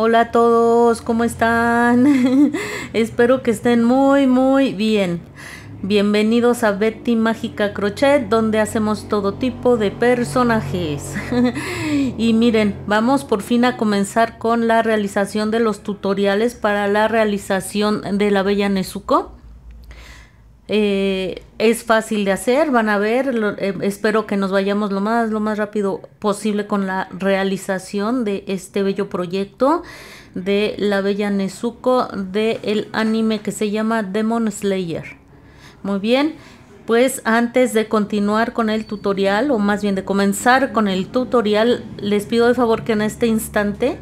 Hola a todos, ¿cómo están? Espero que estén muy, muy bien. Bienvenidos a Betty Mágica Crochet, donde hacemos todo tipo de personajes. y miren, vamos por fin a comenzar con la realización de los tutoriales para la realización de la Bella Nezuko es fácil de hacer, van a ver, eh, espero que nos vayamos lo más, lo más rápido posible con la realización de este bello proyecto de la bella Nezuko del el anime que se llama Demon Slayer. Muy bien, pues antes de continuar con el tutorial, o más bien de comenzar con el tutorial, les pido de favor que en este instante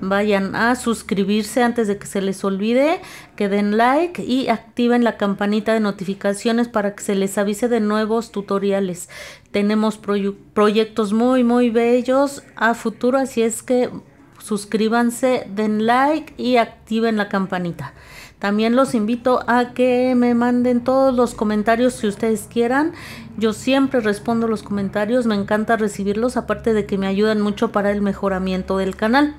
vayan a suscribirse antes de que se les olvide, que den like y activen la campanita de notificaciones para que se les avise de nuevos tutoriales. Tenemos proyectos muy, muy bellos a futuro, así es que suscríbanse, den like y activen la campanita. También los invito a que me manden todos los comentarios si ustedes quieran. Yo siempre respondo los comentarios, me encanta recibirlos, aparte de que me ayudan mucho para el mejoramiento del canal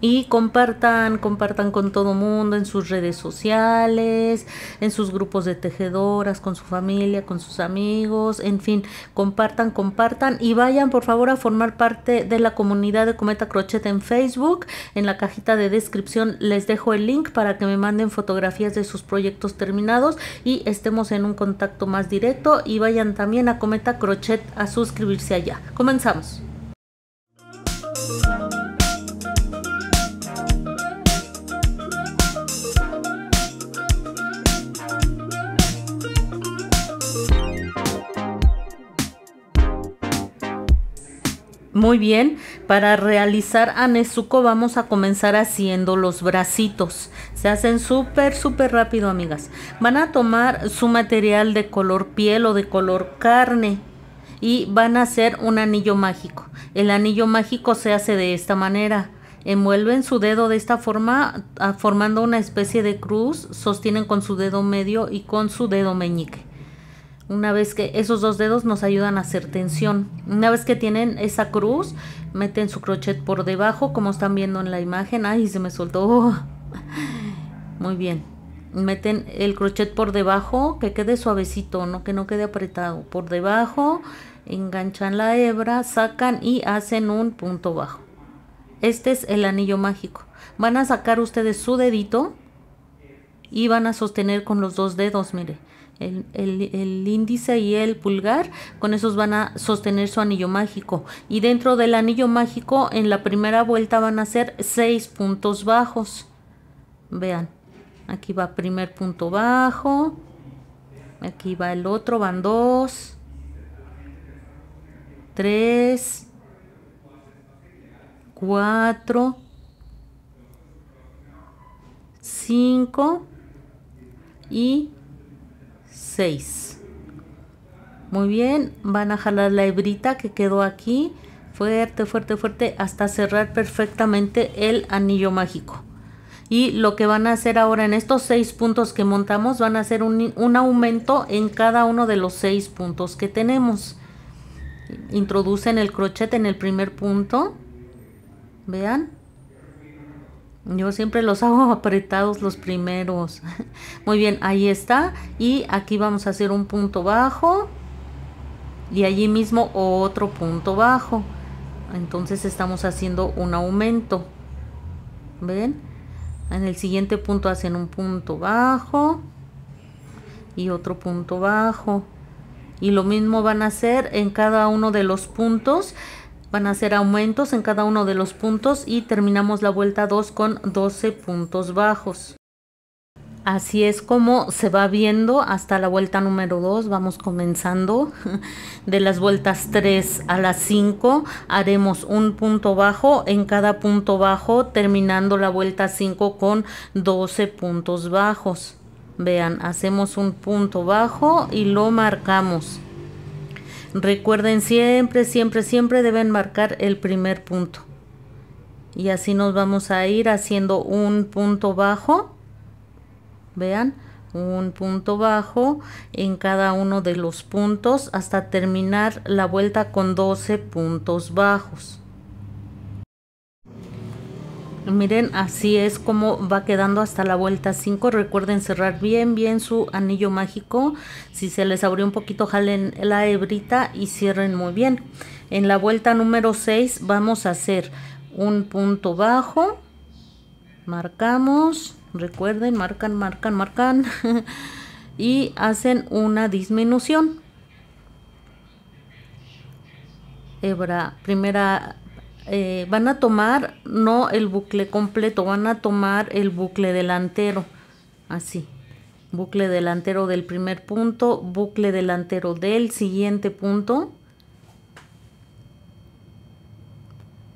y compartan, compartan con todo mundo en sus redes sociales, en sus grupos de tejedoras, con su familia, con sus amigos, en fin, compartan, compartan y vayan por favor a formar parte de la comunidad de Cometa Crochet en Facebook. En la cajita de descripción les dejo el link para que me manden fotografías de sus proyectos terminados y estemos en un contacto más directo y vayan también a Cometa Crochet a suscribirse allá. Comenzamos. Muy bien, para realizar Nezuko vamos a comenzar haciendo los bracitos. Se hacen súper, súper rápido, amigas. Van a tomar su material de color piel o de color carne y van a hacer un anillo mágico. El anillo mágico se hace de esta manera. Envuelven su dedo de esta forma, ah, formando una especie de cruz, sostienen con su dedo medio y con su dedo meñique una vez que esos dos dedos nos ayudan a hacer tensión. Una vez que tienen esa cruz, meten su crochet por debajo, como están viendo en la imagen. Ay, se me soltó. Muy bien. Meten el crochet por debajo, que quede suavecito, no que no quede apretado. Por debajo, enganchan la hebra, sacan y hacen un punto bajo. Este es el anillo mágico. Van a sacar ustedes su dedito y van a sostener con los dos dedos, mire el, índice y el pulgar, con esos van a sostener su anillo mágico. Y dentro del anillo mágico, en la primera vuelta van a ser seis puntos bajos. Vean, aquí va primer punto bajo, aquí va el otro, van dos, tres, cuatro, cinco y 6 muy bien van a jalar la hebrita que quedó aquí fuerte fuerte fuerte hasta cerrar perfectamente el anillo mágico y lo que van a hacer ahora en estos seis puntos que montamos van a hacer un, un aumento en cada uno de los seis puntos que tenemos introducen el crochet en el primer punto vean yo siempre los hago apretados los primeros. Muy bien, ahí está. Y aquí vamos a hacer un punto bajo. Y allí mismo otro punto bajo. Entonces estamos haciendo un aumento. ¿Ven? En el siguiente punto hacen un punto bajo. Y otro punto bajo. Y lo mismo van a hacer en cada uno de los puntos Van a hacer aumentos en cada uno de los puntos y terminamos la vuelta 2 con 12 puntos bajos. Así es como se va viendo hasta la vuelta número 2. Vamos comenzando de las vueltas 3 a las 5. Haremos un punto bajo en cada punto bajo, terminando la vuelta 5 con 12 puntos bajos. Vean, hacemos un punto bajo y lo marcamos. Recuerden siempre, siempre, siempre deben marcar el primer punto. Y así nos vamos a ir haciendo un punto bajo. Vean, un punto bajo en cada uno de los puntos hasta terminar la vuelta con 12 puntos bajos miren así es como va quedando hasta la vuelta 5 recuerden cerrar bien bien su anillo mágico si se les abrió un poquito jalen la hebrita y cierren muy bien en la vuelta número 6 vamos a hacer un punto bajo marcamos recuerden marcan marcan marcan y hacen una disminución hebra primera eh, van a tomar no el bucle completo, van a tomar el bucle delantero, así, bucle delantero del primer punto, bucle delantero del siguiente punto,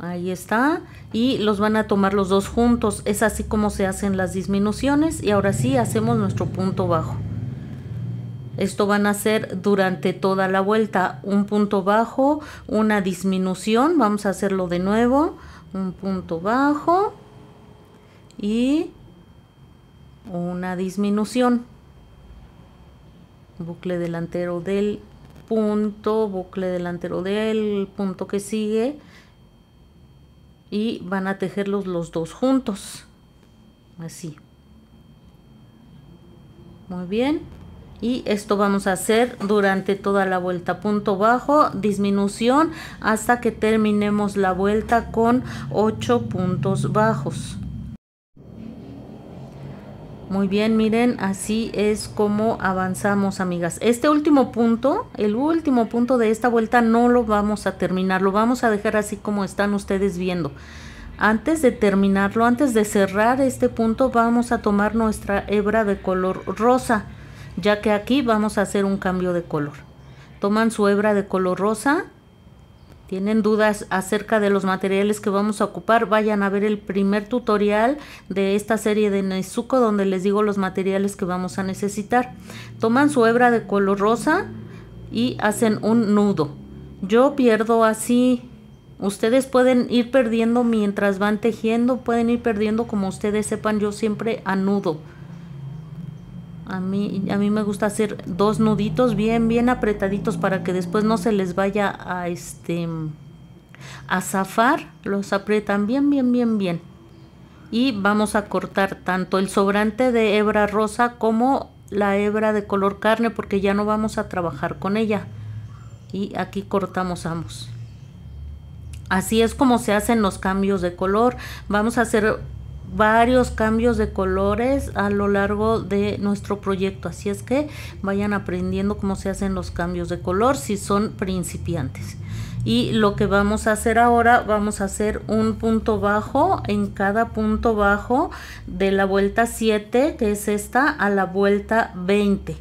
ahí está, y los van a tomar los dos juntos, es así como se hacen las disminuciones y ahora sí hacemos nuestro punto bajo. Esto van a hacer durante toda la vuelta un punto bajo, una disminución. Vamos a hacerlo de nuevo. Un punto bajo y una disminución. Bucle delantero del punto, bucle delantero del punto que sigue. Y van a tejerlos los dos juntos. Así. Muy bien y esto vamos a hacer durante toda la vuelta punto bajo disminución hasta que terminemos la vuelta con 8 puntos bajos muy bien, miren, así es como avanzamos, amigas. Este último punto, el último punto de esta vuelta no lo vamos a terminar, lo vamos a dejar así como están ustedes viendo. Antes de terminarlo, antes de cerrar este punto, vamos a tomar nuestra hebra de color rosa ya que aquí vamos a hacer un cambio de color. Toman su hebra de color rosa. Tienen dudas acerca de los materiales que vamos a ocupar, vayan a ver el primer tutorial de esta serie de Nezuko donde les digo los materiales que vamos a necesitar. Toman su hebra de color rosa y hacen un nudo. Yo pierdo así Ustedes pueden ir perdiendo mientras van tejiendo, pueden ir perdiendo como ustedes sepan, yo siempre anudo. A mí, a mí me gusta hacer dos nuditos bien, bien apretaditos para que después no se les vaya a este a zafar. Los aprietan bien, bien, bien, bien. Y vamos a cortar tanto el sobrante de hebra rosa como la hebra de color carne porque ya no vamos a trabajar con ella. Y aquí cortamos ambos. Así es como se hacen los cambios de color. Vamos a hacer varios cambios de colores a lo largo de nuestro proyecto así es que vayan aprendiendo cómo se hacen los cambios de color si son principiantes y lo que vamos a hacer ahora vamos a hacer un punto bajo en cada punto bajo de la vuelta 7 que es esta a la vuelta 20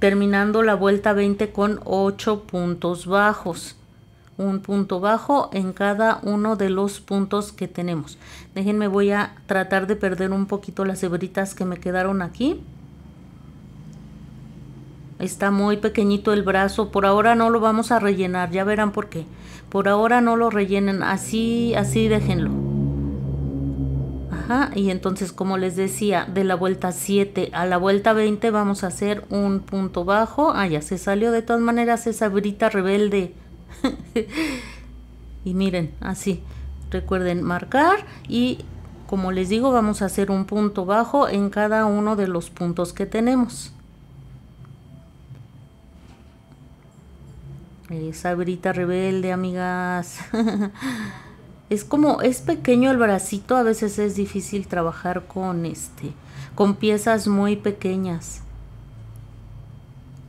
terminando la vuelta 20 con 8 puntos bajos un punto bajo en cada uno de los puntos que tenemos déjenme voy a tratar de perder un poquito las hebritas que me quedaron aquí está muy pequeñito el brazo por ahora no lo vamos a rellenar ya verán por qué por ahora no lo rellenen así así déjenlo ajá y entonces como les decía de la vuelta 7 a la vuelta 20 vamos a hacer un punto bajo ah ya se salió de todas maneras esa brita rebelde y miren, así. Recuerden marcar y como les digo, vamos a hacer un punto bajo en cada uno de los puntos que tenemos. Esa brita rebelde, amigas. es como, es pequeño el bracito, a veces es difícil trabajar con este, con piezas muy pequeñas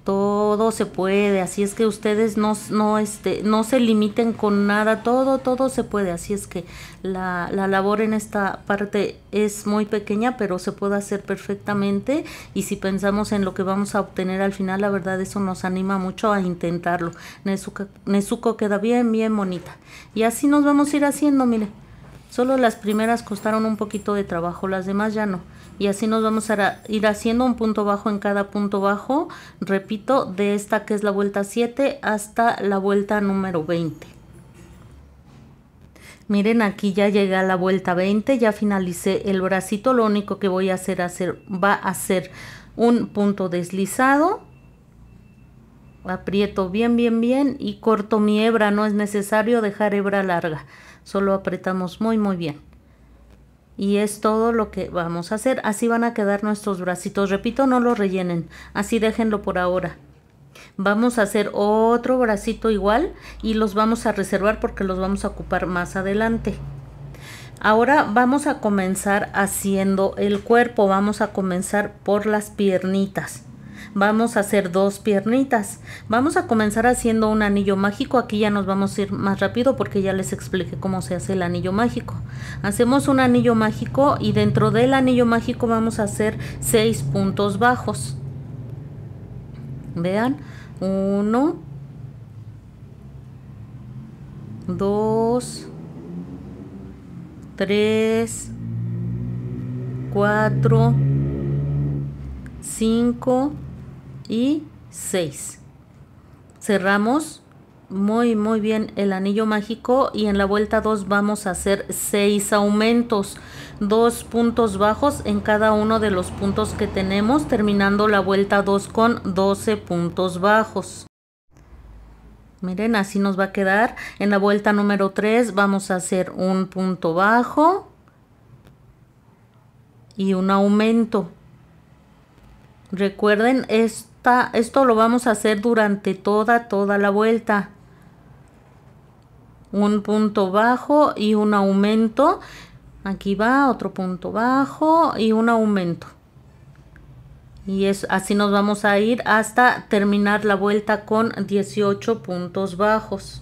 todo se puede, así es que ustedes no, no, este, no se limiten con nada, todo, todo se puede, así es que la, la, labor en esta parte es muy pequeña, pero se puede hacer perfectamente y si pensamos en lo que vamos a obtener al final, la verdad eso nos anima mucho a intentarlo. Nezuko, Nezuko queda bien, bien bonita. Y así nos vamos a ir haciendo, mire. Solo las primeras costaron un poquito de trabajo, las demás ya no. Y así nos vamos a ir haciendo un punto bajo en cada punto bajo, repito, de esta que es la vuelta 7 hasta la vuelta número 20. Miren, aquí ya llega la vuelta 20, ya finalicé el bracito, lo único que voy a hacer, hacer va a ser un punto deslizado aprieto bien bien bien y corto mi hebra no es necesario dejar hebra larga solo apretamos muy muy bien. Y es todo lo que vamos a hacer. Así van a quedar nuestros bracitos. Repito, no lo rellenen. Así déjenlo por ahora. Vamos a hacer otro bracito igual y los vamos a reservar porque los vamos a ocupar más adelante. Ahora vamos a comenzar haciendo el cuerpo. Vamos a comenzar por las piernitas vamos a hacer dos piernitas. Vamos a comenzar haciendo un anillo mágico. Aquí ya nos vamos a ir más rápido porque ya les expliqué cómo se hace el anillo mágico. Hacemos un anillo mágico y dentro del anillo mágico vamos a hacer seis puntos bajos. Vean, uno, dos, tres, cuatro, cinco y 6. Cerramos muy muy bien el anillo mágico y en la vuelta 2 vamos a hacer 6 aumentos, dos puntos bajos en cada uno de los puntos que tenemos, terminando la vuelta 2 con 12 puntos bajos. Miren, así nos va a quedar. En la vuelta número 3 vamos a hacer un punto bajo y un aumento. Recuerden, esto esto lo vamos a hacer durante toda, toda la vuelta. Un punto bajo y un aumento. Aquí va otro punto bajo y un aumento. Y es, así nos vamos a ir hasta terminar la vuelta con 18 puntos bajos.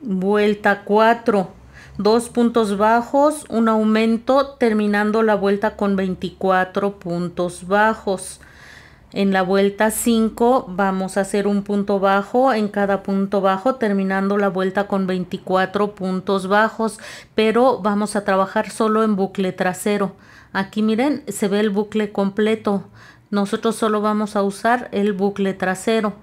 Vuelta 4 dos puntos bajos, un aumento terminando la vuelta con 24 puntos bajos. En la vuelta 5 vamos a hacer un punto bajo en cada punto bajo terminando la vuelta con 24 puntos bajos, pero vamos a trabajar solo en bucle trasero. Aquí miren, se ve el bucle completo. Nosotros solo vamos a usar el bucle trasero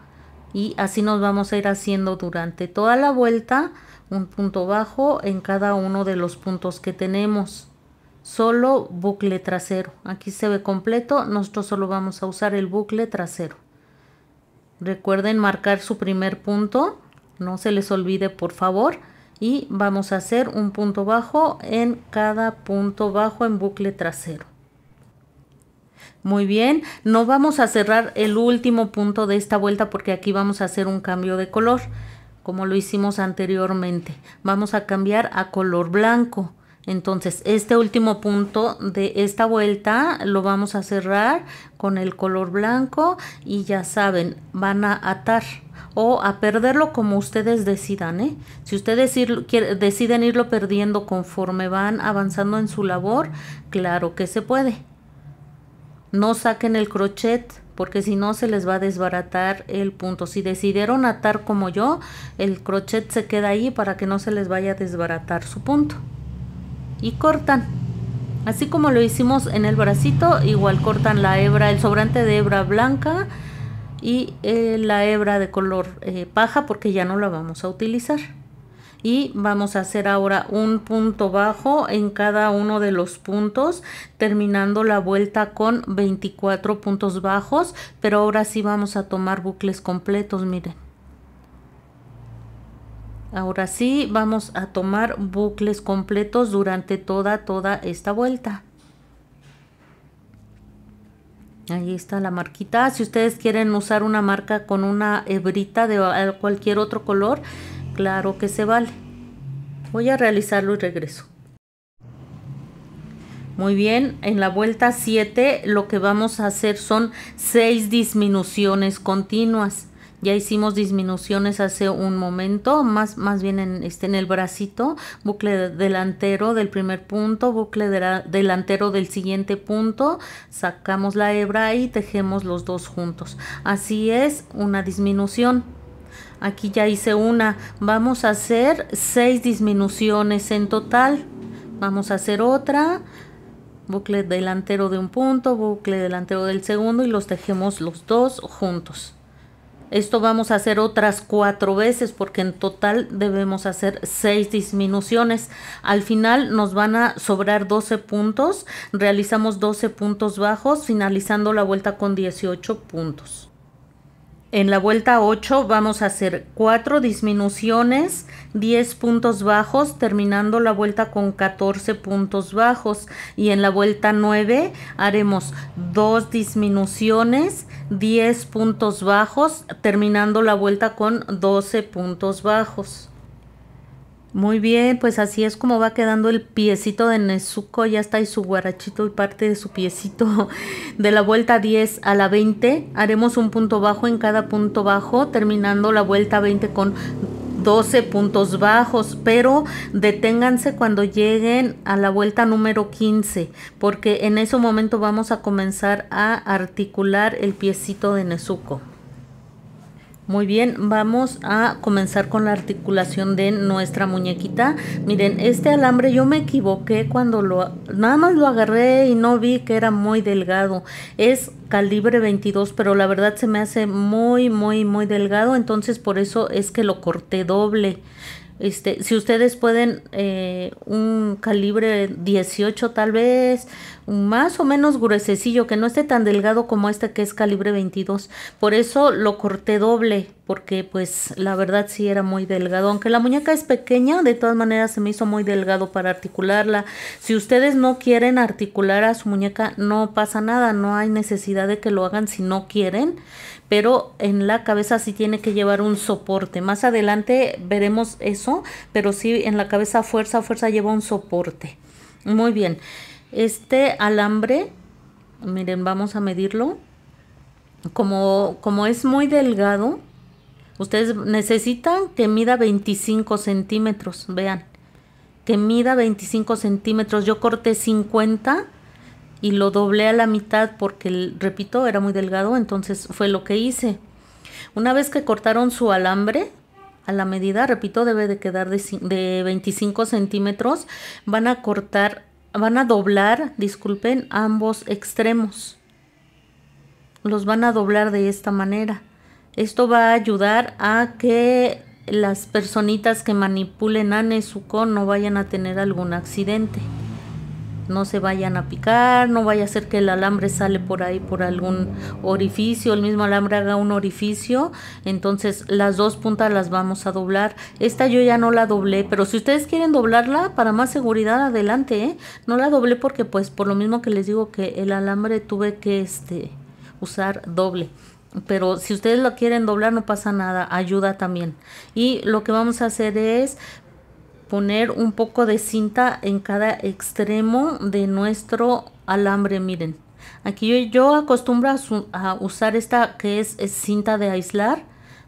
y así nos vamos a ir haciendo durante toda la vuelta un punto bajo en cada uno de los puntos que tenemos solo bucle trasero aquí se ve completo nosotros solo vamos a usar el bucle trasero recuerden marcar su primer punto no se les olvide por favor y vamos a hacer un punto bajo en cada punto bajo en bucle trasero muy bien no vamos a cerrar el último punto de esta vuelta porque aquí vamos a hacer un cambio de color como lo hicimos anteriormente. Vamos a cambiar a color blanco. Entonces, este último punto de esta vuelta lo vamos a cerrar con el color blanco y ya saben, van a atar o a perderlo como ustedes decidan. ¿eh? Si ustedes deciden irlo perdiendo conforme van avanzando en su labor, claro que se puede. No saquen el crochet porque si no se les va a desbaratar el punto. Si decidieron atar como yo, el crochet se queda ahí para que no se les vaya a desbaratar su punto. Y cortan. Así como lo hicimos en el bracito, igual cortan la hebra, el sobrante de hebra blanca y eh, la hebra de color eh, paja porque ya no la vamos a utilizar y vamos a hacer ahora un punto bajo en cada uno de los puntos terminando la vuelta con 24 puntos bajos pero ahora sí vamos a tomar bucles completos miren ahora sí vamos a tomar bucles completos durante toda toda esta vuelta Ahí está la marquita. Si ustedes quieren usar una marca con una hebrita de cualquier otro color, Claro que se vale. Voy a realizarlo y regreso. Muy bien, en la vuelta 7 lo que vamos a hacer son 6 disminuciones continuas. Ya hicimos disminuciones hace un momento, más, más bien en, este, en el bracito, bucle delantero del primer punto, bucle delantero del siguiente punto, sacamos la hebra y tejemos los dos juntos. Así es una disminución. Aquí ya hice una. Vamos a hacer seis disminuciones en total. Vamos a hacer otra. Bucle delantero de un punto, bucle delantero del segundo y los tejemos los dos juntos. Esto vamos a hacer otras cuatro veces porque en total debemos hacer seis disminuciones. Al final nos van a sobrar 12 puntos. Realizamos 12 puntos bajos finalizando la vuelta con 18 puntos. En la vuelta 8 vamos a hacer 4 disminuciones, 10 puntos bajos, terminando la vuelta con 14 puntos bajos. Y en la vuelta 9 haremos 2 disminuciones, 10 puntos bajos, terminando la vuelta con 12 puntos bajos. Muy bien, pues así es como va quedando el piecito de Nezuko, ya está y su guarachito y parte de su piecito. De la vuelta 10 a la 20 haremos un punto bajo en cada punto bajo, terminando la vuelta 20 con 12 puntos bajos, pero deténganse cuando lleguen a la vuelta número 15, porque en ese momento vamos a comenzar a articular el piecito de Nezuko. Muy bien, vamos a comenzar con la articulación de nuestra muñequita. Miren, este alambre yo me equivoqué cuando lo nada más lo agarré y no vi que era muy delgado. Es calibre 22, pero la verdad se me hace muy muy muy delgado, entonces por eso es que lo corté doble. Este, si ustedes pueden eh, un calibre 18 tal vez, más o menos gruesecillo, que no esté tan delgado como este que es calibre 22. Por eso lo corté doble, porque pues la verdad sí era muy delgado. Aunque la muñeca es pequeña, de todas maneras se me hizo muy delgado para articularla. Si ustedes no quieren articular a su muñeca, no pasa nada, no hay necesidad de que lo hagan si no quieren pero en la cabeza sí tiene que llevar un soporte. Más adelante veremos eso, pero sí en la cabeza fuerza, fuerza lleva un soporte. Muy bien. Este alambre, miren, vamos a medirlo. Como, como es muy delgado, ustedes necesitan que mida 25 centímetros, vean. Que mida 25 centímetros. Yo corté 50 y lo doblé a la mitad porque, repito, era muy delgado, entonces fue lo que hice. Una vez que cortaron su alambre a la medida, repito, debe de quedar de, 25 centímetros, van a cortar, van a doblar, disculpen, ambos extremos. Los van a doblar de esta manera. Esto va a ayudar a que las personitas que manipulen a Nezuko no vayan a tener algún accidente no se vayan a picar, no vaya a ser que el alambre sale por ahí por algún orificio, el mismo alambre haga un orificio, entonces las dos puntas las vamos a doblar. Esta yo ya no la doblé, pero si ustedes quieren doblarla para más seguridad adelante, ¿eh? no la doblé porque pues por lo mismo que les digo que el alambre tuve que este usar doble pero si ustedes lo quieren doblar no pasa nada, ayuda también. Y lo que vamos a hacer es poner un poco de cinta en cada extremo de nuestro alambre miren aquí yo, acostumbro a, usar esta que es, cinta de aislar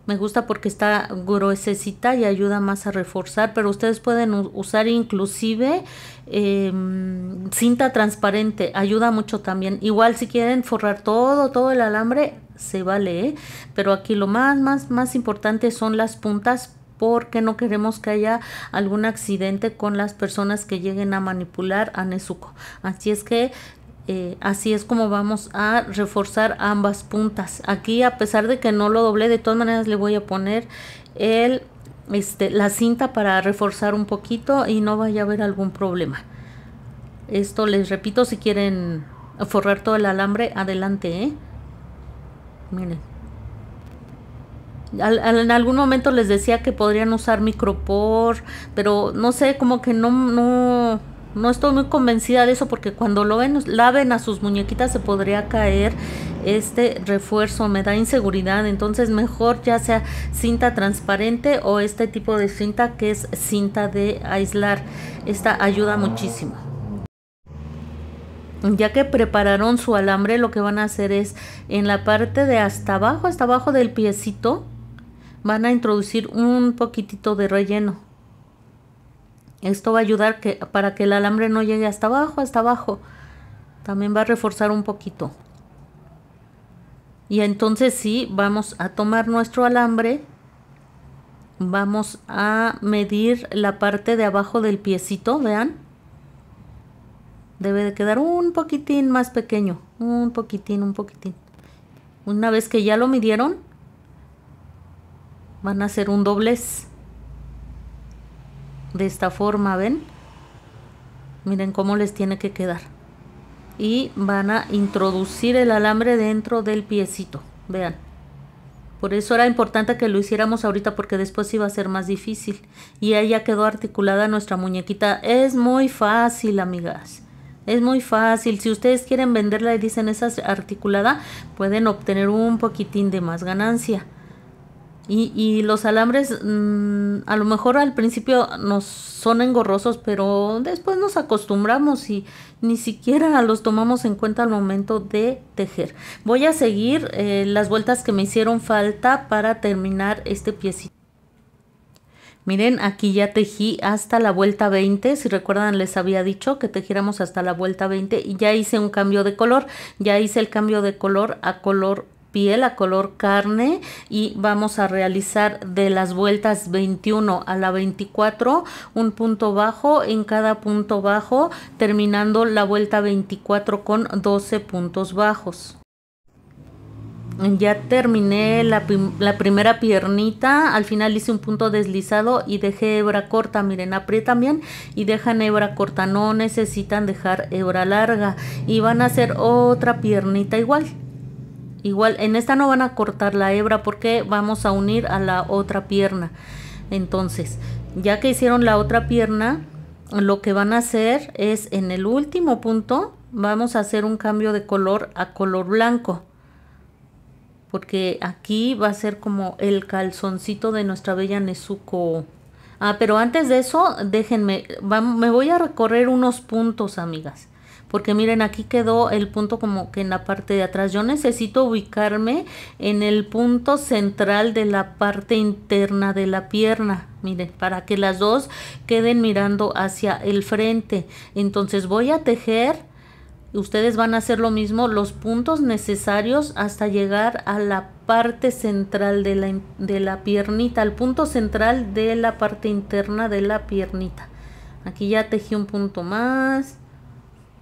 me gusta porque está gruesa y ayuda más a reforzar pero ustedes pueden usar inclusive em, cinta transparente ayuda mucho también igual si quieren forrar todo todo el alambre se vale ¿eh? pero aquí lo más más más importante son las puntas porque no queremos que haya algún accidente con las personas que lleguen a manipular a Nezuko. Así es que eh, así es como vamos a reforzar ambas puntas. Aquí a pesar de que no lo doblé, de todas maneras le voy a poner el, este, la cinta para reforzar un poquito y no vaya a haber algún problema. Esto les repito, si quieren forrar todo el alambre, adelante, ¿eh? Miren en algún momento les decía que podrían usar micropor, pero no sé, como que no, no, no estoy muy convencida de eso porque cuando lo ven, laven a sus muñequitas se podría caer este refuerzo, me da inseguridad, entonces mejor ya sea cinta transparente o este tipo de cinta que es cinta de aislar, esta ayuda muchísimo. Ya que prepararon su alambre, lo que van a hacer es en la parte de hasta abajo, hasta abajo del piecito, van a introducir un poquitito de relleno. Esto va a ayudar que, para que el alambre no llegue hasta abajo, hasta abajo. También va a reforzar un poquito. Y entonces sí, vamos a tomar nuestro alambre. Vamos a medir la parte de abajo del piecito, vean. Debe de quedar un poquitín más pequeño, un poquitín, un poquitín. Una vez que ya lo midieron, van a hacer un doblez de esta forma ven miren cómo les tiene que quedar y van a introducir el alambre dentro del piecito vean por eso era importante que lo hiciéramos ahorita porque después iba a ser más difícil y ahí ya quedó articulada nuestra muñequita es muy fácil amigas es muy fácil. Si ustedes quieren venderla y dicen esa articulada, pueden obtener un poquitín de más ganancia. Y, los alambres mm, a lo mejor al principio nos son engorrosos, pero después nos acostumbramos y ni siquiera los tomamos en cuenta al momento de tejer. Voy a seguir eh, las vueltas que me hicieron falta para terminar este piecito. Miren, aquí ya tejí hasta la vuelta 20. Si recuerdan, les había dicho que tejiéramos hasta la vuelta 20 y ya hice un cambio de color. Ya hice el cambio de color a color piel a color carne y vamos a realizar de las vueltas 21 a la 24 un punto bajo en cada punto bajo terminando la vuelta 24 con 12 puntos bajos ya terminé la, primera piernita, al final hice un punto deslizado y dejé hebra corta, miren, aprietan bien y dejan hebra corta, no necesitan dejar hebra larga y van a hacer otra piernita igual. Igual en esta no van a cortar la hebra porque vamos a unir a la otra pierna. Entonces, ya que hicieron la otra pierna, lo que van a hacer es en el último punto vamos a hacer un cambio de color a color blanco. Porque aquí va a ser como el calzoncito de nuestra bella Nezuko. Ah, pero antes de eso, déjenme, me voy a recorrer unos puntos, amigas porque miren aquí quedó el punto como que en la parte de atrás yo necesito ubicarme en el punto central de la parte interna de la pierna miren para que las dos queden mirando hacia el frente entonces voy a tejer ustedes van a hacer lo mismo los puntos necesarios hasta llegar a la parte central de la, de la piernita al punto central de la parte interna de la piernita aquí ya tejí un punto más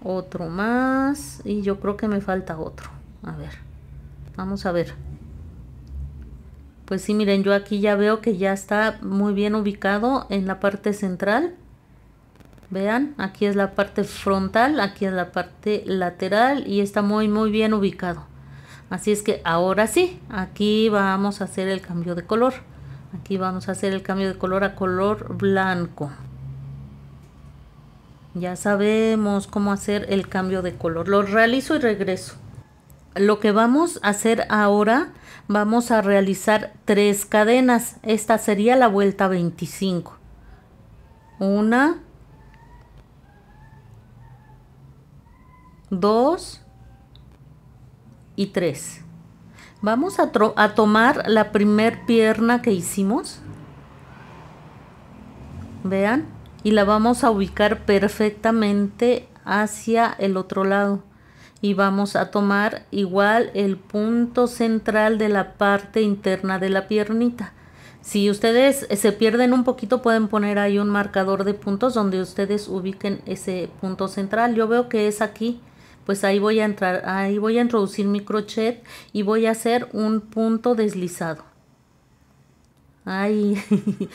otro más y yo creo que me falta otro a ver vamos a ver pues sí miren yo aquí ya veo que ya está muy bien ubicado en la parte central vean aquí es la parte frontal aquí es la parte lateral y está muy muy bien ubicado así es que ahora sí aquí vamos a hacer el cambio de color aquí vamos a hacer el cambio de color a color blanco ya sabemos cómo hacer el cambio de color. Lo realizo y regreso. Lo que vamos a hacer ahora, vamos a realizar tres cadenas. Esta sería la vuelta 25. Una. Dos. Y tres. Vamos a, tomar la primer pierna que hicimos. Vean y la vamos a ubicar perfectamente hacia el otro lado y vamos a tomar igual el punto central de la parte interna de la piernita si ustedes eh, se pierden un poquito pueden poner ahí un marcador de puntos donde ustedes ubiquen ese punto central yo veo que es aquí pues ahí voy a entrar ahí voy a introducir mi crochet y voy a hacer un punto deslizado ahí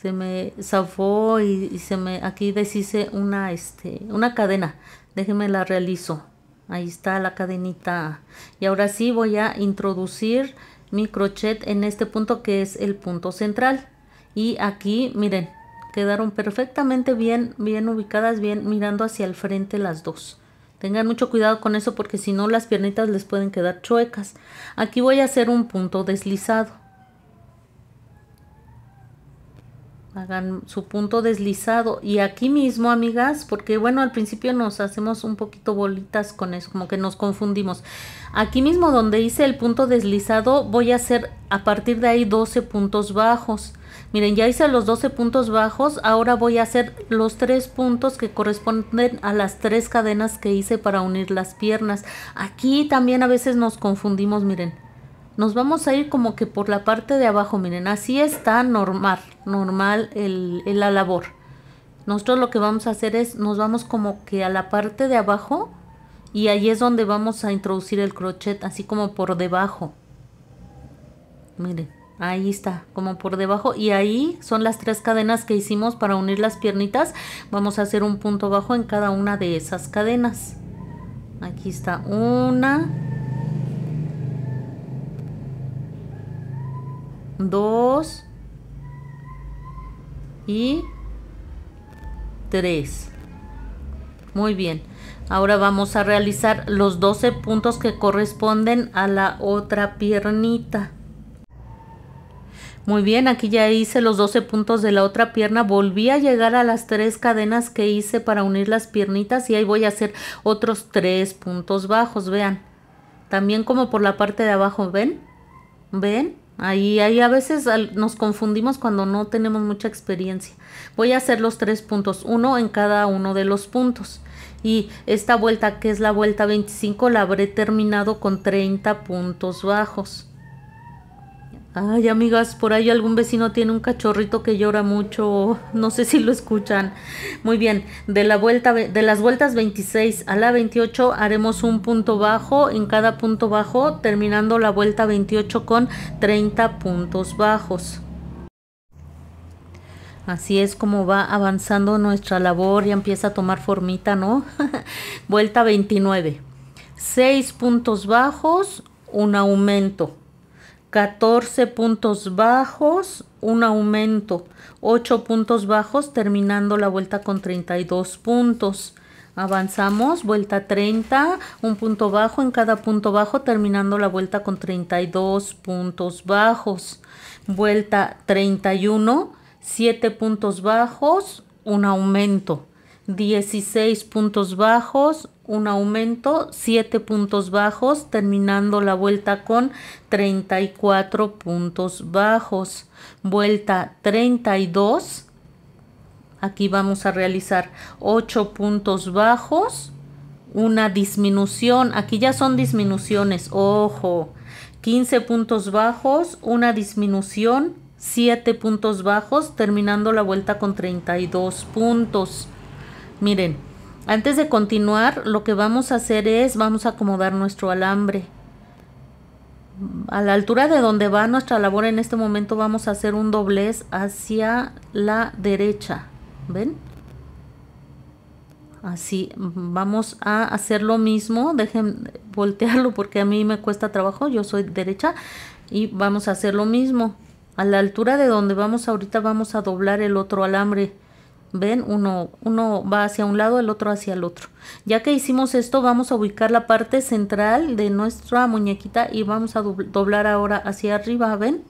se me zafó y, se me aquí deshice una este una cadena déjenme la realizo ahí está la cadenita y ahora sí voy a introducir mi crochet en este punto que es el punto central y aquí miren quedaron perfectamente bien bien ubicadas bien mirando hacia el frente las dos tengan mucho cuidado con eso porque si no las piernitas les pueden quedar chuecas aquí voy a hacer un punto deslizado hagan su punto deslizado y aquí mismo amigas porque bueno al principio nos hacemos un poquito bolitas con eso como que nos confundimos aquí mismo donde hice el punto deslizado voy a hacer a partir de ahí 12 puntos bajos miren ya hice los 12 puntos bajos ahora voy a hacer los tres puntos que corresponden a las tres cadenas que hice para unir las piernas aquí también a veces nos confundimos miren nos vamos a ir como que por la parte de abajo, miren, así está normal, normal el, la labor. Nosotros lo que vamos a hacer es, nos vamos como que a la parte de abajo y ahí es donde vamos a introducir el crochet, así como por debajo. Miren, ahí está, como por debajo y ahí son las tres cadenas que hicimos para unir las piernitas. Vamos a hacer un punto bajo en cada una de esas cadenas. Aquí está una, 2 y 3. Muy bien. Ahora vamos a realizar los 12 puntos que corresponden a la otra piernita. Muy bien, aquí ya hice los 12 puntos de la otra pierna. Volví a llegar a las tres cadenas que hice para unir las piernitas y ahí voy a hacer otros tres puntos bajos, vean. También como por la parte de abajo, ¿ven? ¿Ven? Ahí, ahí a veces nos confundimos cuando no tenemos mucha experiencia. Voy a hacer los tres puntos, uno en cada uno de los puntos. Y esta vuelta, que es la vuelta 25, la habré terminado con 30 puntos bajos. Ay, amigas, por ahí algún vecino tiene un cachorrito que llora mucho. No sé si lo escuchan. Muy bien, de la vuelta de las vueltas 26 a la 28 haremos un punto bajo en cada punto bajo, terminando la vuelta 28 con 30 puntos bajos. Así es como va avanzando nuestra labor, ya empieza a tomar formita, ¿no? vuelta 29. 6 puntos bajos, un aumento. 14 puntos bajos, un aumento, 8 puntos bajos, terminando la vuelta con 32 puntos. Avanzamos, vuelta 30, un punto bajo en cada punto bajo, terminando la vuelta con 32 puntos bajos. Vuelta 31, 7 puntos bajos, un aumento. 16 puntos bajos, un aumento, 7 puntos bajos, terminando la vuelta con 34 puntos bajos. Vuelta 32, aquí vamos a realizar 8 puntos bajos, una disminución, aquí ya son disminuciones, ojo, 15 puntos bajos, una disminución, 7 puntos bajos, terminando la vuelta con 32 puntos Miren, antes de continuar, lo que vamos a hacer es, vamos a acomodar nuestro alambre. A la altura de donde va nuestra labor en este momento vamos a hacer un doblez hacia la derecha. ¿Ven? Así, vamos a hacer lo mismo. Dejen voltearlo porque a mí me cuesta trabajo. Yo soy derecha y vamos a hacer lo mismo. A la altura de donde vamos ahorita vamos a doblar el otro alambre. ¿Ven? Uno, uno va hacia un lado, el otro hacia el otro. Ya que hicimos esto, vamos a ubicar la parte central de nuestra muñequita y vamos a doblar ahora hacia arriba, ¿ven?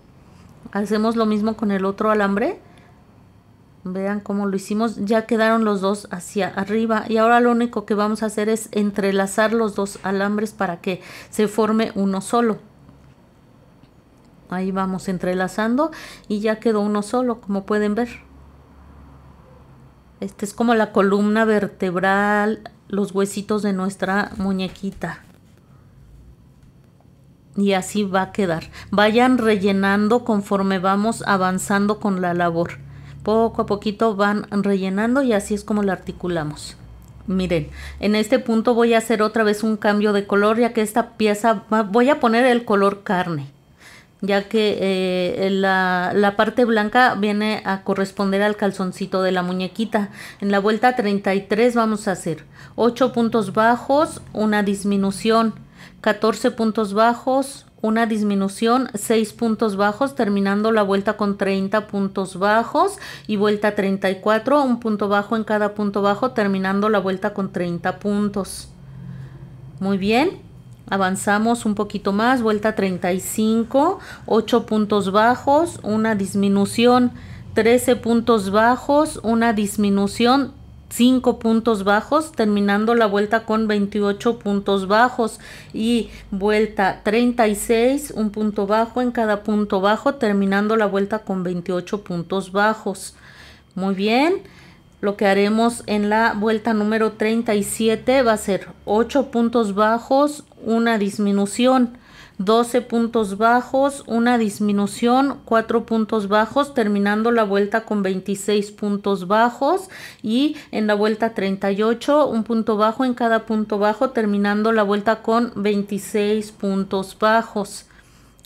Hacemos lo mismo con el otro alambre. Vean cómo lo hicimos. Ya quedaron los dos hacia arriba. Y ahora lo único que vamos a hacer es entrelazar los dos alambres para que se forme uno solo ahí vamos entrelazando y ya quedó uno solo como pueden ver este es como la columna vertebral, los huesitos de nuestra muñequita. Y así va a quedar. Vayan rellenando conforme vamos avanzando con la labor. Poco a poquito van rellenando y así es como la articulamos. Miren, en este punto voy a hacer otra vez un cambio de color ya que esta pieza voy a poner el color carne ya que eh, la, la, parte blanca viene a corresponder al calzoncito de la muñequita. En la vuelta 33 vamos a hacer 8 puntos bajos, una disminución, 14 puntos bajos, una disminución, 6 puntos bajos, terminando la vuelta con 30 puntos bajos y vuelta 34, un punto bajo en cada punto bajo, terminando la vuelta con 30 puntos. Muy bien. Avanzamos un poquito más, vuelta 35, 8 puntos bajos, una disminución, 13 puntos bajos, una disminución, 5 puntos bajos, terminando la vuelta con 28 puntos bajos y vuelta 36, un punto bajo en cada punto bajo, terminando la vuelta con 28 puntos bajos. Muy bien. Lo que haremos en la vuelta número 37 va a ser 8 puntos bajos, una disminución. 12 puntos bajos, una disminución, 4 puntos bajos, terminando la vuelta con 26 puntos bajos y en la vuelta 38 un punto bajo en cada punto bajo, terminando la vuelta con 26 puntos bajos.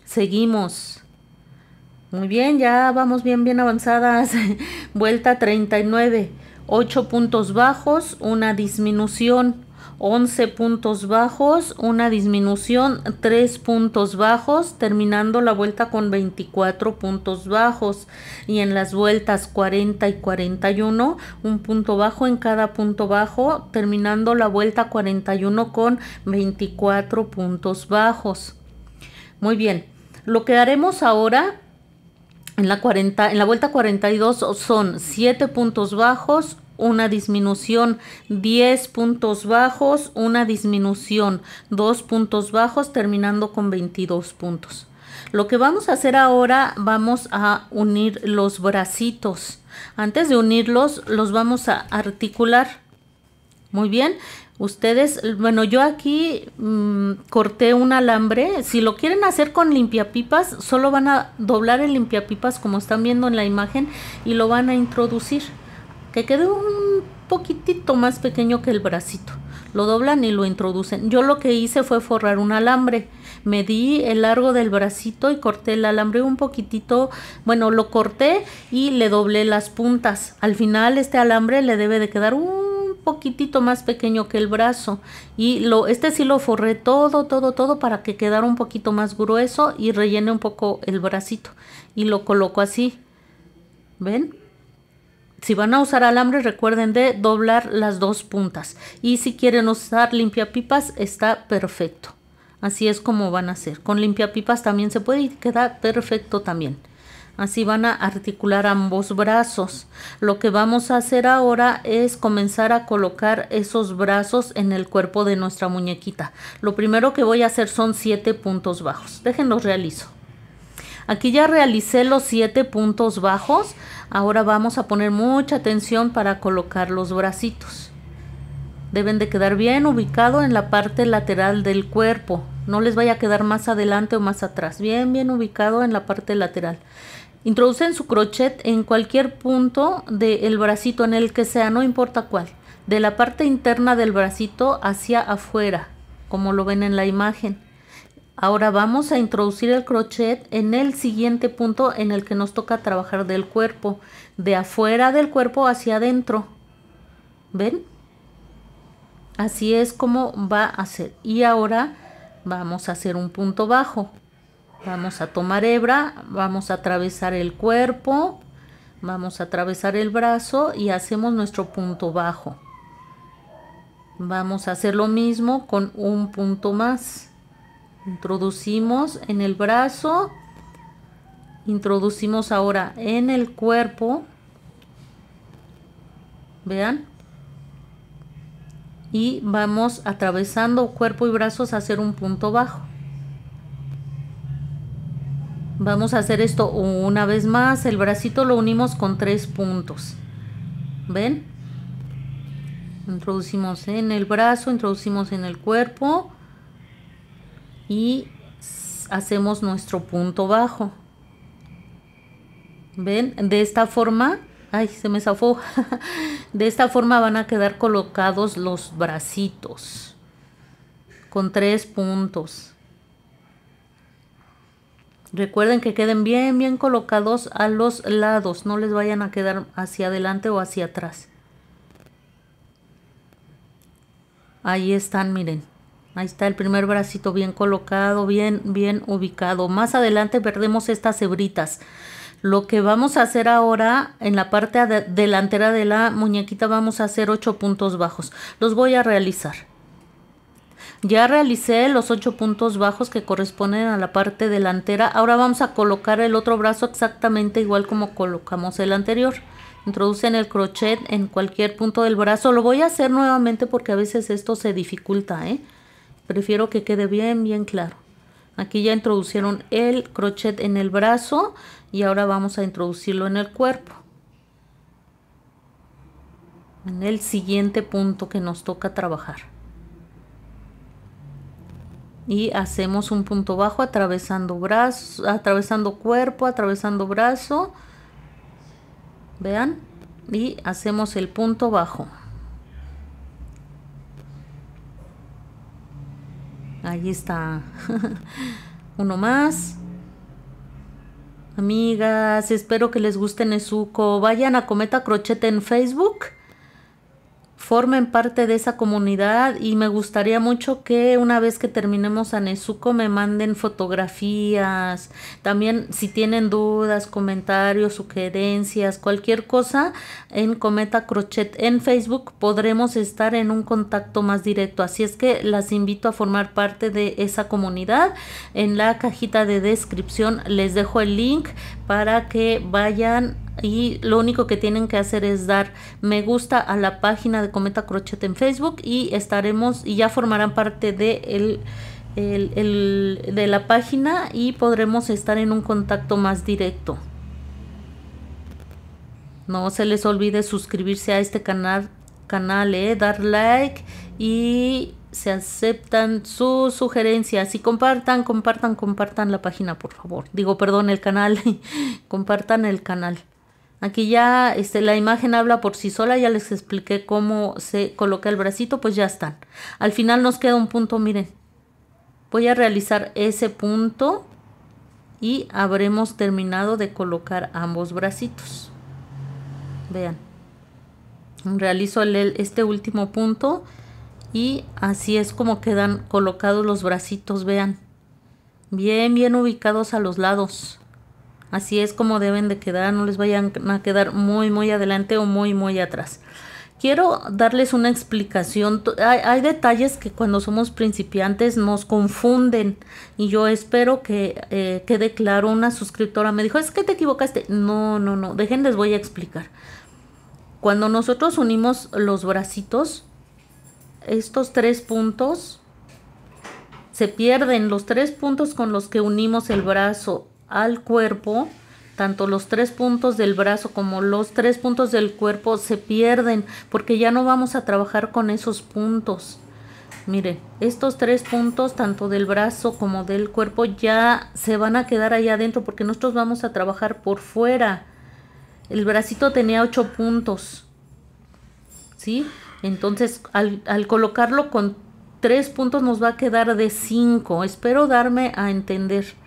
Seguimos. Muy bien, ya vamos bien, bien avanzadas. vuelta 39. 8 puntos bajos, una disminución. 11 puntos bajos, una disminución, 3 puntos bajos, terminando la vuelta con 24 puntos bajos y en las vueltas 40 y 41 un punto bajo en cada punto bajo, terminando la vuelta 41 con 24 puntos bajos. Muy bien, lo que haremos ahora en la, 40, en la vuelta 42 son 7 puntos bajos, una disminución, 10 puntos bajos, una disminución, 2 puntos bajos, terminando con 22 puntos. Lo que vamos a hacer ahora, vamos a unir los bracitos. Antes de unirlos, los vamos a articular. Muy bien, ustedes, bueno, yo aquí mm, corté un alambre. Si lo quieren hacer con limpiapipas, solo van a doblar el limpiapipas como están viendo en la imagen y lo van a introducir que quede un poquitito más pequeño que el bracito. Lo doblan y lo introducen. Yo lo que hice fue forrar un alambre. Medí el largo del bracito y corté el alambre un poquitito. Bueno, lo corté y le doblé las puntas. Al final este alambre le debe de quedar un poquitito más pequeño que el brazo y lo este sí lo forré todo todo todo para que quedara un poquito más grueso y rellene un poco el bracito y lo coloco así ven si van a usar alambre, recuerden de doblar las dos puntas. Y si quieren usar limpiapipas, está perfecto. Así es como van a hacer. Con limpiapipas también se puede y queda perfecto también. Así van a articular ambos brazos. Lo que vamos a hacer ahora es comenzar a colocar esos brazos en el cuerpo de nuestra muñequita. Lo primero que voy a hacer son siete puntos bajos. los realizo. Aquí ya realicé los siete puntos bajos. Ahora vamos a poner mucha atención para colocar los bracitos. Deben de quedar bien ubicado en la parte lateral del cuerpo. No les vaya a quedar más adelante o más atrás. Bien, bien ubicado en la parte lateral. Introducen su crochet en cualquier punto del bracito en el que sea, no importa cuál. De la parte interna del bracito hacia afuera, como lo ven en la imagen. Ahora vamos a introducir el crochet en el siguiente punto en el que nos toca trabajar del cuerpo, de afuera del cuerpo hacia adentro. ¿Ven? Así es como va a ser. Y ahora vamos a hacer un punto bajo. Vamos a tomar hebra, vamos a atravesar el cuerpo, vamos a atravesar el brazo y hacemos nuestro punto bajo. Vamos a hacer lo mismo con un punto más. Introducimos en el brazo. Introducimos ahora en el cuerpo. Vean. Y vamos atravesando cuerpo y brazos a hacer un punto bajo. Vamos a hacer esto una vez más. El bracito lo unimos con tres puntos. ¿Ven? Introducimos en el brazo, introducimos en el cuerpo y hacemos nuestro punto bajo. ¿Ven? De esta forma, ay, se me zafó. de esta forma van a quedar colocados los bracitos con tres puntos. Recuerden que queden bien, bien colocados a los lados. No les vayan a quedar hacia adelante o hacia atrás. Ahí están, miren. Ahí está el primer bracito bien colocado, bien, bien ubicado. Más adelante perdemos estas hebritas. Lo que vamos a hacer ahora en la parte delantera de la muñequita vamos a hacer ocho puntos bajos. Los voy a realizar. Ya realicé los ocho puntos bajos que corresponden a la parte delantera. Ahora vamos a colocar el otro brazo exactamente igual como colocamos el anterior. Introducen el crochet en cualquier punto del brazo. Lo voy a hacer nuevamente porque a veces esto se dificulta, ¿eh? Prefiero que quede bien, bien claro. Aquí ya introducieron el crochet en el brazo y ahora vamos a introducirlo en el cuerpo. En el siguiente punto que nos toca trabajar. Y hacemos un punto bajo atravesando brazo, atravesando cuerpo, atravesando brazo. Vean. Y hacemos el punto bajo. Ahí está. Uno más. Amigas, espero que les guste Nezuko. Vayan a Cometa Crochete en Facebook formen parte de esa comunidad y me gustaría mucho que una vez que terminemos a Nezuko me manden fotografías, también si tienen dudas, comentarios, sugerencias, cualquier cosa en Cometa Crochet en Facebook podremos estar en un contacto más directo, así es que las invito a formar parte de esa comunidad. En la cajita de descripción les dejo el link para que vayan y lo único que tienen que hacer es dar me gusta a la página de Cometa Crochet en Facebook y estaremos y ya formarán parte de el, de la página y podremos estar en un contacto más directo. No se les olvide suscribirse a este canal, canal eh, dar like y se aceptan sus sugerencias y compartan, compartan, compartan la página, por favor. Digo, perdón, el canal. compartan el canal. Aquí ya este, la imagen habla por sí sola, ya les expliqué cómo se coloca el bracito, pues ya están. Al final nos queda un punto, miren. Voy a realizar ese punto y habremos terminado de colocar ambos bracitos. Vean. Realizo este último punto y así es como quedan colocados los bracitos, vean. Bien, bien ubicados a los lados. Así es como deben de quedar, no les vayan a quedar muy, muy adelante o muy, muy atrás. Quiero darles una explicación. Hay, detalles que cuando somos principiantes nos confunden y yo espero que eh, quede claro. Una suscriptora me dijo, es que te equivocaste. No, no, no, dejen, les voy a explicar. Cuando nosotros unimos los bracitos, estos tres puntos se pierden los tres puntos con los que unimos el brazo al cuerpo, tanto los tres puntos del brazo como los tres puntos del cuerpo se pierden porque ya no vamos a trabajar con esos puntos. mire estos tres puntos, tanto del brazo como del cuerpo, ya se van a quedar allá adentro porque nosotros vamos a trabajar por fuera. El bracito tenía ocho puntos. ¿Sí? Entonces, al, al colocarlo con tres puntos nos va a quedar de cinco. Espero darme a entender.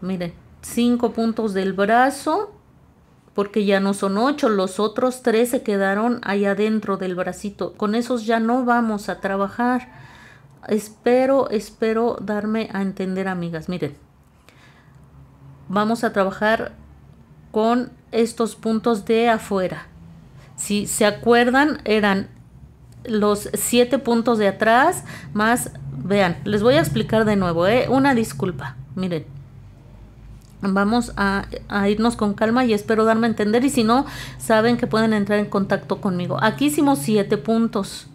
Miren, cinco puntos del brazo, porque ya no son ocho, los otros tres se quedaron ahí adentro del bracito. Con esos ya no vamos a trabajar. Espero, espero darme a entender, amigas. Miren, vamos a trabajar con estos puntos de afuera. Si se acuerdan, eran los siete puntos de atrás más, vean, les voy a explicar de nuevo, ¿eh? una disculpa, miren. Vamos a, irnos con calma y espero darme a entender. Y si no, saben que pueden entrar en contacto conmigo. Aquí hicimos siete puntos.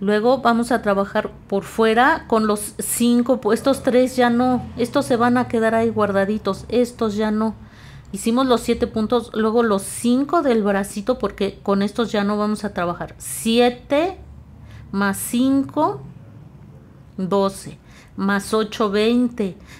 Luego vamos a trabajar por fuera con los cinco. Estos tres ya no. Estos se van a quedar ahí guardaditos. Estos ya no. Hicimos los siete puntos. Luego los cinco del bracito porque con estos ya no vamos a trabajar. Siete más cinco. Doce más 8,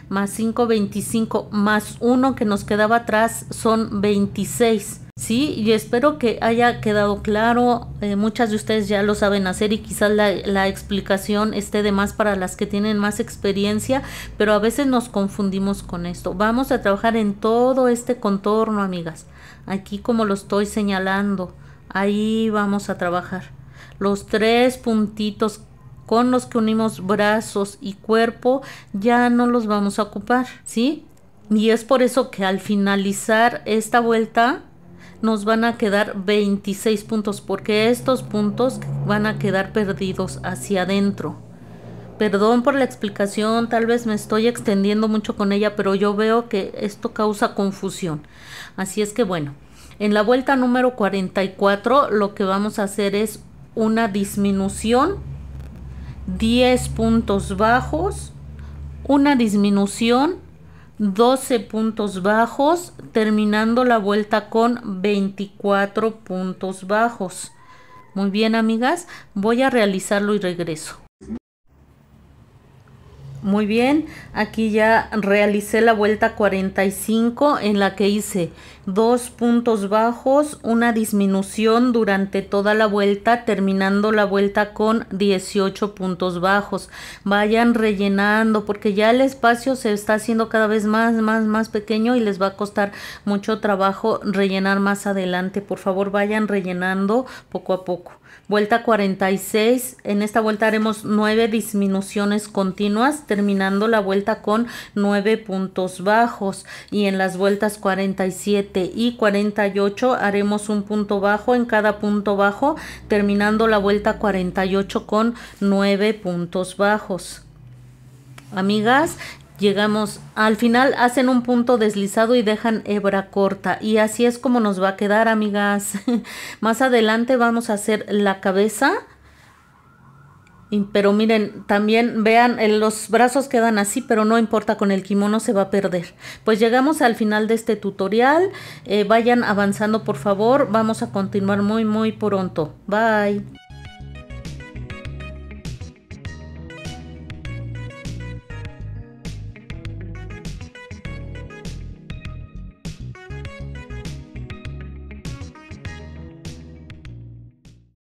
más 5, 25, más uno que nos quedaba atrás son 26. Sí, y espero que haya quedado claro. Eh, muchas de ustedes ya lo saben hacer y quizás la, la, explicación esté de más para las que tienen más experiencia, pero a veces nos confundimos con esto. Vamos a trabajar en todo este contorno, amigas. Aquí como lo estoy señalando, ahí vamos a trabajar. Los tres puntitos con los que unimos brazos y cuerpo, ya no los vamos a ocupar, ¿sí? Y es por eso que al finalizar esta vuelta nos van a quedar 26 puntos, porque estos puntos van a quedar perdidos hacia adentro. Perdón por la explicación, tal vez me estoy extendiendo mucho con ella, pero yo veo que esto causa confusión. Así es que bueno, en la vuelta número 44 lo que vamos a hacer es una disminución 10 puntos bajos, una disminución, 12 puntos bajos, terminando la vuelta con 24 puntos bajos. Muy bien, amigas, voy a realizarlo y regreso. Muy bien, aquí ya realicé la vuelta 45 en la que hice dos puntos bajos, una disminución durante toda la vuelta, terminando la vuelta con 18 puntos bajos. Vayan rellenando porque ya el espacio se está haciendo cada vez más, más, más pequeño y les va a costar mucho trabajo rellenar más adelante. Por favor, vayan rellenando poco a poco. Vuelta 46, en esta vuelta haremos 9 disminuciones continuas, terminando la vuelta con 9 puntos bajos. Y en las vueltas 47 y 48 haremos un punto bajo en cada punto bajo, terminando la vuelta 48 con 9 puntos bajos. Amigas, Llegamos al final, hacen un punto deslizado y dejan hebra corta. Y así es como nos va a quedar, amigas. Más adelante vamos a hacer la cabeza. pero miren, también vean, eh, los brazos quedan así, pero no importa, con el kimono se va a perder. Pues llegamos al final de este tutorial. Eh, vayan avanzando, por favor. Vamos a continuar muy, muy pronto. Bye.